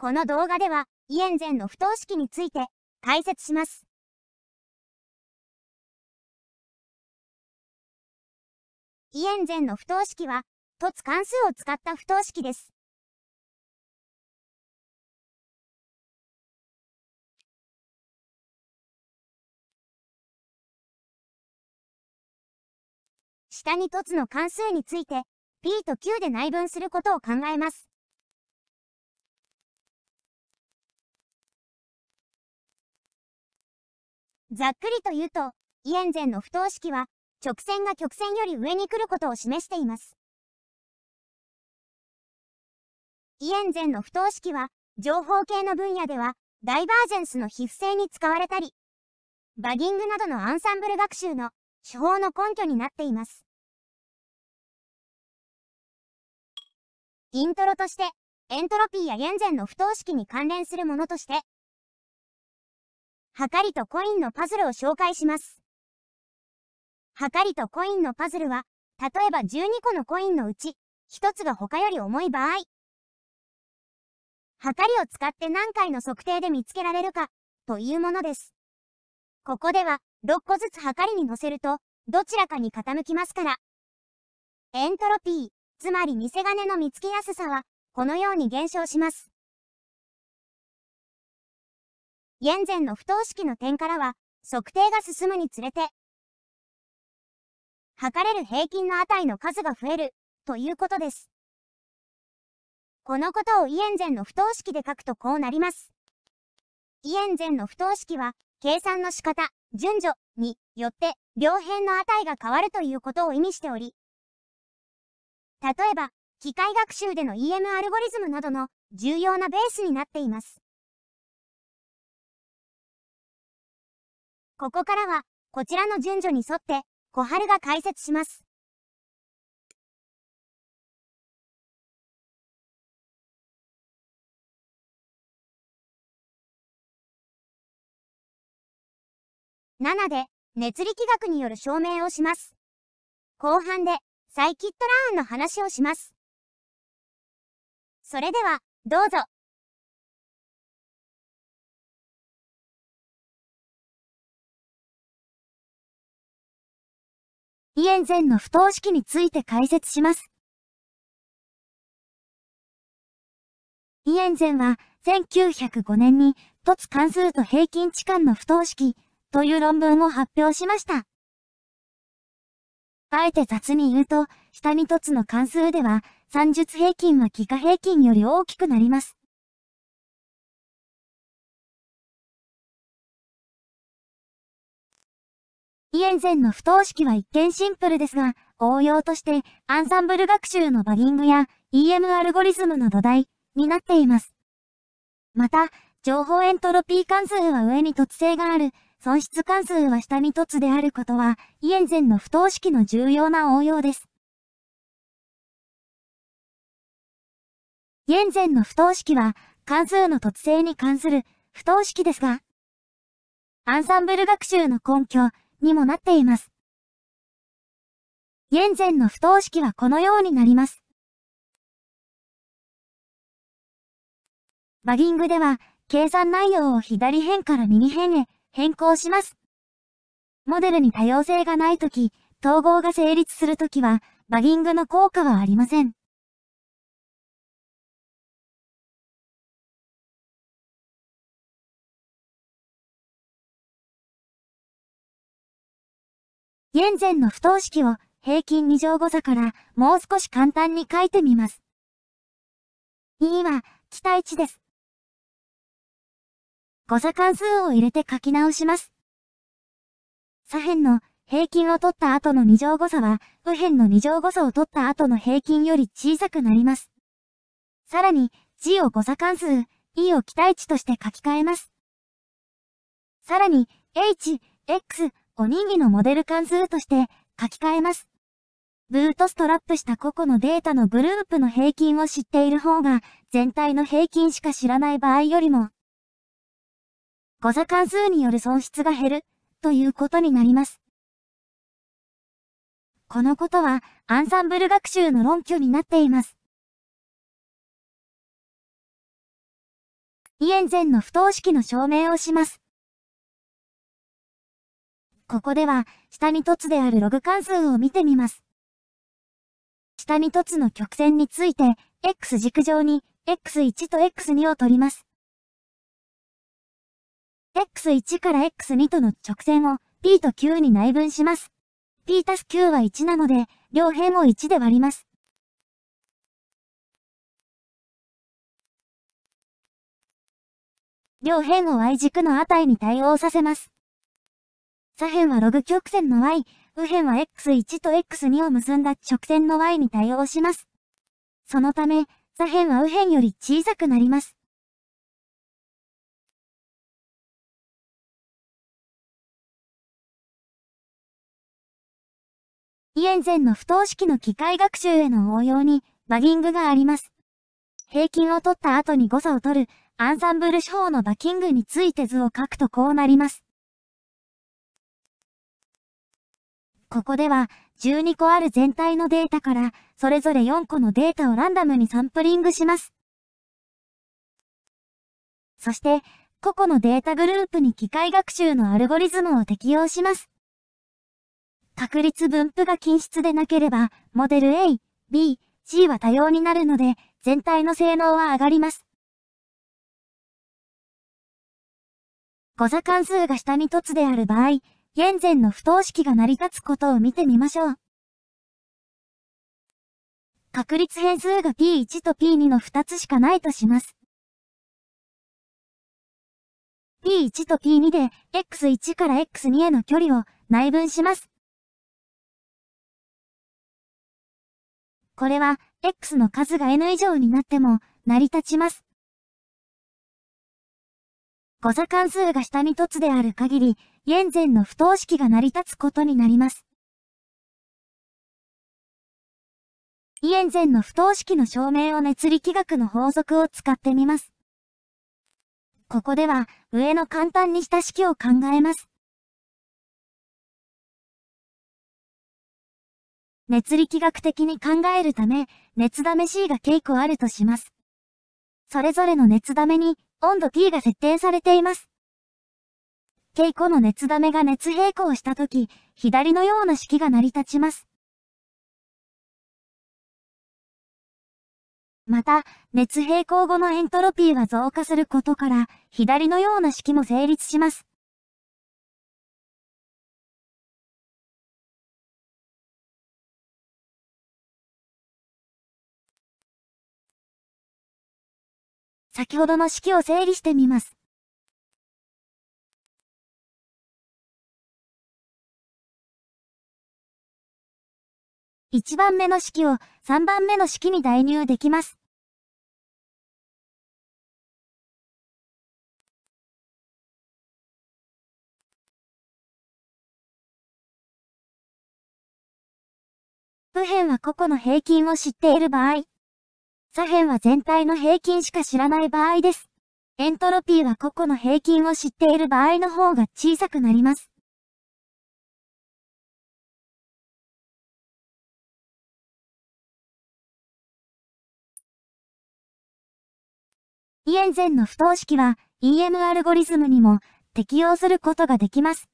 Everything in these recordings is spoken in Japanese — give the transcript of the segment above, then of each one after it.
この動画では、イエンゼンの不等式について解説します。イエンゼンの不等式は、凸関数を使った不等式です。下に凸の関数について、p と q で内分することを考えます。ざっくりと言うと、イエンゼンの不等式は、直線が曲線より上に来ることを示しています。イエンゼンの不等式は、情報系の分野では、ダイバージェンスの比不正に使われたり、バギングなどのアンサンブル学習の手法の根拠になっています。イントロとして、エントロピーやンゼンの不等式に関連するものとして、はかりとコインのパズルを紹介します。はかりとコインのパズルは、例えば12個のコインのうち、1つが他より重い場合、はかりを使って何回の測定で見つけられるか、というものです。ここでは、6個ずつはかりに乗せると、どちらかに傾きますから。エントロピー、つまり偽金の見つけやすさは、このように減少します。現前の不等式の点からは、測定が進むにつれて、測れる平均の値の数が増える、ということです。このことをイエンゼンの不等式で書くとこうなります。イエンゼンの不等式は、計算の仕方、順序によって、両辺の値が変わるということを意味しており、例えば、機械学習での EM アルゴリズムなどの重要なベースになっています。ここからは、こちらの順序に沿って、小春が解説します。7で、熱力学による証明をします。後半で、サイキットラーンの話をします。それでは、どうぞ。イエンンの不等式について解説します。イエンンは、1905年に、凸関数と平均値間の不等式、という論文を発表しました。あえて雑に言うと、下に凸の関数では、算術平均は幾何平均より大きくなります。イエンゼンの不等式は一見シンプルですが、応用としてアンサンブル学習のバギングや EM アルゴリズムの土台になっています。また、情報エントロピー関数は上に突性がある、損失関数は下に凸であることは、イエンゼンの不等式の重要な応用です。イエンゼンの不等式は、関数の突性に関する不等式ですが、アンサンブル学習の根拠、にもなっています。現前の不等式はこのようになります。バギングでは、計算内容を左辺から右辺へ変更します。モデルに多様性がないとき、統合が成立するときは、バギングの効果はありません。現前の不等式を平均2乗誤差からもう少し簡単に書いてみます。E は期待値です。誤差関数を入れて書き直します。左辺の平均を取った後の2乗誤差は、右辺の2乗誤差を取った後の平均より小さくなります。さらに、G を誤差関数、E を期待値として書き換えます。さらに、H、X、おにぎのモデル関数として書き換えます。ブートストラップした個々のデータのグループの平均を知っている方が、全体の平均しか知らない場合よりも、誤差関数による損失が減る、ということになります。このことは、アンサンブル学習の論拠になっています。イエンゼンの不等式の証明をします。ここでは、下に凸であるログ関数を見てみます。下に凸の曲線について、x 軸上に、x1 と x2 を取ります。x1 から x2 との直線を p と q に内分します。p たす q は1なので、両辺を1で割ります。両辺を y 軸の値に対応させます。左辺はログ曲線の y、右辺は x1 と x2 を結んだ直線の y に対応します。そのため、左辺は右辺より小さくなります。イエンゼンの不等式の機械学習への応用に、バギングがあります。平均を取った後に誤差を取る、アンサンブル手法のバキングについて図を書くとこうなります。ここでは、12個ある全体のデータから、それぞれ4個のデータをランダムにサンプリングします。そして、個々のデータグループに機械学習のアルゴリズムを適用します。確率分布が均質でなければ、モデル A、B、C は多様になるので、全体の性能は上がります。誤差関数が下に凸である場合、現前の不等式が成り立つことを見てみましょう。確率変数が P1 と P2 の2つしかないとします。P1 と P2 で X1 から X2 への距離を内分します。これは X の数が N 以上になっても成り立ちます。誤差関数が下に凸である限り、現前の不等式が成り立つことになります。イエンゼンの不等式の証明を熱力学の法則を使ってみます。ここでは、上の簡単にした式を考えます。熱力学的に考えるため、熱試しが稽古あるとします。それぞれの熱ダめに、温度 T が設定されています。稽古の熱ダメが熱平行したとき、左のような式が成り立ちます。また、熱平行後のエントロピーは増加することから、左のような式も成立します。先ほどの式を整理してみます。1番目の式を3番目の式に代入できます。右辺は個々の平均を知っている場合、左辺は全体の平均しか知らない場合です。エントロピーは個々の平均を知っている場合の方が小さくなります。イエンゼンの不等式は EM アルゴリズムにも適用することができます。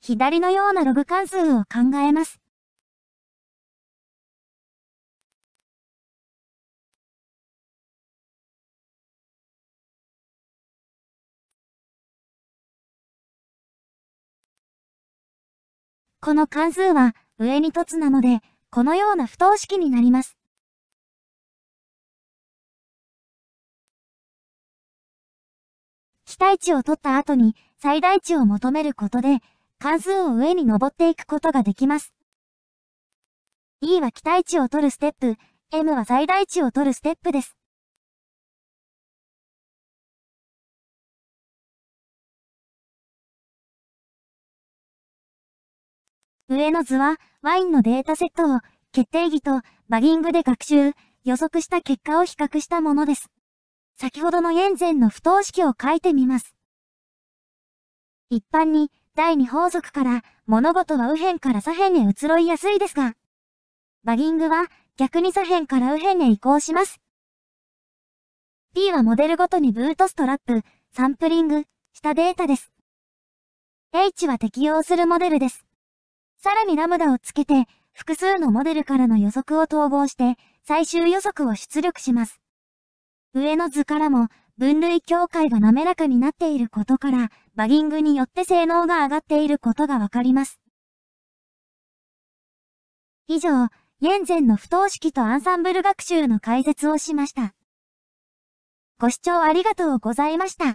左のようなログ関数を考えます。この関数は上に凸なので、このような不等式になります。期待値を取った後に最大値を求めることで、関数を上に登っていくことができます。E は期待値を取るステップ、M は最大値を取るステップです。上の図は、ワインのデータセットを、決定義とバギングで学習、予測した結果を比較したものです。先ほどのエンゼンの不等式を書いてみます。一般に、第二法則から、物事は右辺から左辺へ移ろいやすいですが、バギングは、逆に左辺から右辺へ移行します。P はモデルごとにブートストラップ、サンプリング、したデータです。H は適用するモデルです。さらにラムダをつけて、複数のモデルからの予測を統合して、最終予測を出力します。上の図からも、分類境界が滑らかになっていることから、バギングによって性能が上がっていることがわかります。以上、現前の不等式とアンサンブル学習の解説をしました。ご視聴ありがとうございました。